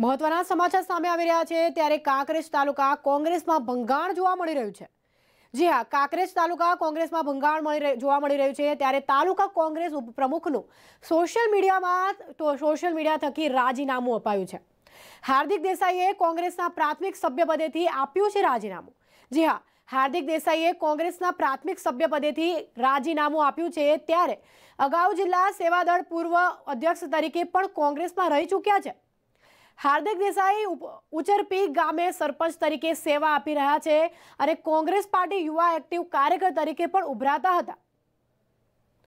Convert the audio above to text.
મહત્વના સમાચાર સામે આવી રહ્યા છે ત્યારે કાંકરેજ તાલુકા કોંગ્રેસમાં ભંગાણ જોવા મળી રહ્યું છે જી હા કાંકરેજ તાલુકા કોંગ્રેસમાં ભંગાણ મળી જોવા મળી રહ્યું છે ત્યારે તાલુકા કોંગ્રેસ ઉપપ્રમુખનું સોશિયલ મીડિયામાં તો સોશિયલ મીડિયા થકી રાજીનામું અપાયું છે હાર્દિક દેસાઈએ કોંગ્રેસના પ્રાથમિક સભ્યપદેથી આપ્યું છે રાજીનામું જી હા હાર્દિક દેસાઈએ કોંગ્રેસના પ્રાથમિક સભ્યપદેથી રાજીનામું આપ્યું છે ત્યારે અગાઉ જિલ્લા સેવાદળ પૂર્વ અધ્યક્ષ તરીકે પણ કોંગ્રેસમાં રહી ચૂક્યા છે હાર્દિક દેસાઈ ઉચરપી ગામે સરપંચ તરીકે સેવા આપી રહ્યા છે અને કોંગ્રેસ પાર્ટી યુવા એક્ટિવ કાર્યકર તરીકે પણ ઉભરાતા હતા